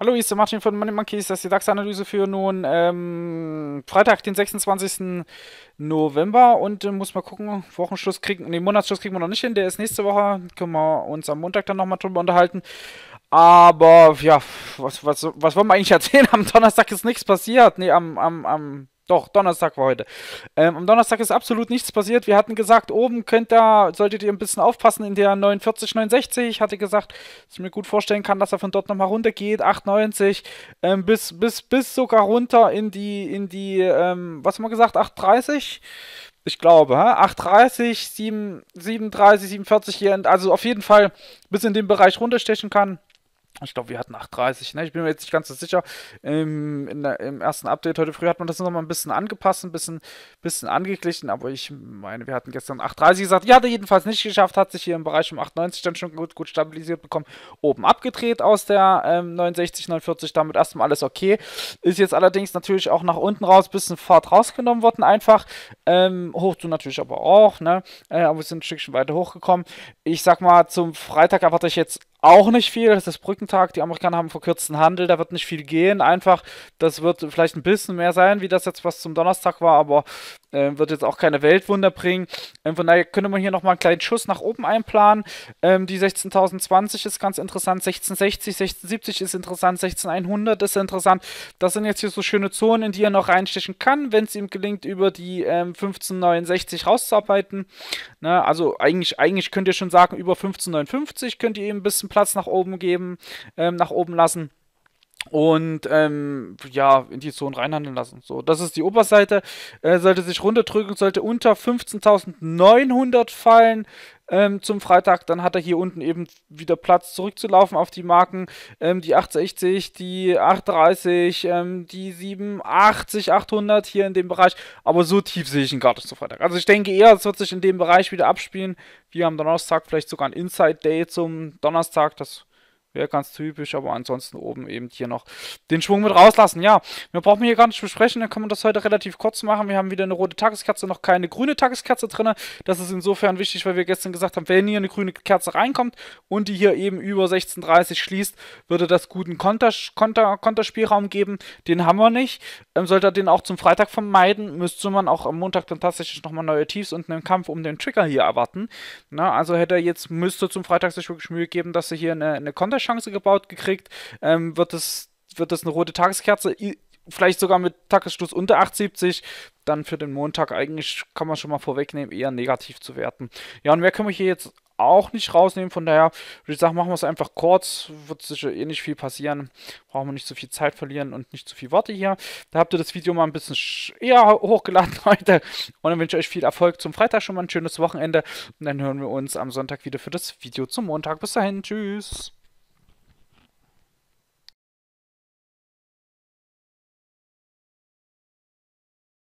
Hallo, hier ist der Martin von Money Monkeys. Das ist die DAX-Analyse für nun ähm, Freitag, den 26. November. Und äh, muss mal gucken, Wochenschluss kriegen, nee, Monatsschluss kriegen wir noch nicht hin. Der ist nächste Woche. Können wir uns am Montag dann nochmal drüber unterhalten. Aber ja, was, was, was wollen wir eigentlich erzählen? Am Donnerstag ist nichts passiert. Nee, am, am, am doch, Donnerstag war heute. Ähm, am Donnerstag ist absolut nichts passiert. Wir hatten gesagt, oben könnt ihr, solltet ihr ein bisschen aufpassen in der 49, 69. Ich hatte gesagt, dass ich mir gut vorstellen kann, dass er von dort nochmal runtergeht. 98 ähm, bis, bis, bis sogar runter in die, in die, ähm, was haben wir gesagt, 830? ich glaube, 8,30, 7, 37, 47 hier, also auf jeden Fall bis in den Bereich runterstechen kann. Ich glaube, wir hatten 8,30. Ne? Ich bin mir jetzt nicht ganz so sicher. Im, ähm, der, Im ersten Update heute früh hat man das nochmal ein bisschen angepasst, ein bisschen, bisschen angeglichen. Aber ich meine, wir hatten gestern 8,30 gesagt. Ja, hat er jedenfalls nicht geschafft. Hat sich hier im Bereich um 8,90 dann schon gut, gut stabilisiert bekommen. Oben abgedreht aus der ähm, 69, 49. Damit erstmal alles okay. Ist jetzt allerdings natürlich auch nach unten raus bisschen Fahrt rausgenommen worden einfach. Ähm, hoch zu natürlich aber auch. Ne? Äh, aber wir sind ein Stückchen weiter hochgekommen. Ich sag mal, zum Freitag erwarte ich jetzt auch nicht viel. Das ist Brückentag. Die Amerikaner haben verkürzten Handel. Da wird nicht viel gehen. Einfach, das wird vielleicht ein bisschen mehr sein, wie das jetzt was zum Donnerstag war, aber äh, wird jetzt auch keine Weltwunder bringen. Ähm, von daher könnte man hier nochmal einen kleinen Schuss nach oben einplanen. Ähm, die 16.020 ist ganz interessant. 1660, 1670 ist interessant. 16100 ist interessant. Das sind jetzt hier so schöne Zonen, in die er noch reinstechen kann, wenn es ihm gelingt, über die ähm, 1569 rauszuarbeiten. Ne? Also eigentlich, eigentlich könnt ihr schon sagen, über 1559 könnt ihr eben ein bisschen Platz nach oben geben, ähm, nach oben lassen und ähm, ja, in die Zone reinhandeln lassen. So, das ist die Oberseite. Äh, sollte sich runterdrücken, sollte unter 15.900 fallen ähm, zum Freitag, dann hat er hier unten eben wieder Platz zurückzulaufen auf die Marken. Ähm, die 860, die 830, ähm, die 87, 800 hier in dem Bereich. Aber so tief sehe ich ihn gar nicht zu Freitag. Also ich denke eher, es wird sich in dem Bereich wieder abspielen. Wir haben Donnerstag vielleicht sogar ein Inside Day zum Donnerstag. Das Wäre ganz typisch, aber ansonsten oben eben hier noch den Schwung mit rauslassen. Ja, wir brauchen hier gar nicht besprechen, dann kann man das heute relativ kurz machen. Wir haben wieder eine rote Tageskerze, noch keine grüne Tageskerze drin. Das ist insofern wichtig, weil wir gestern gesagt haben, wenn hier eine grüne Kerze reinkommt und die hier eben über 16.30 schließt, würde das guten Konter, Konter, Konterspielraum geben. Den haben wir nicht. Ähm, sollte er den auch zum Freitag vermeiden, müsste man auch am Montag dann tatsächlich nochmal neue Tiefs und einen Kampf um den Trigger hier erwarten. Na, also hätte er jetzt, müsste zum Freitag sich wirklich Mühe geben, dass er hier eine, eine Konter Konterchance gebaut gekriegt, ähm, wird, das, wird das eine rote Tageskerze, vielleicht sogar mit Tagesschluss unter 870, dann für den Montag eigentlich, kann man schon mal vorwegnehmen, eher negativ zu werten. Ja, und mehr können wir hier jetzt auch nicht rausnehmen. Von daher würde ich sagen, machen wir es einfach kurz. Wird sicher eh nicht viel passieren. Brauchen wir nicht zu so viel Zeit verlieren und nicht zu so viel Worte hier. Da habt ihr das Video mal ein bisschen eher hochgeladen heute. Und dann wünsche ich euch viel Erfolg zum Freitag schon mal ein schönes Wochenende. Und dann hören wir uns am Sonntag wieder für das Video zum Montag. Bis dahin, tschüss.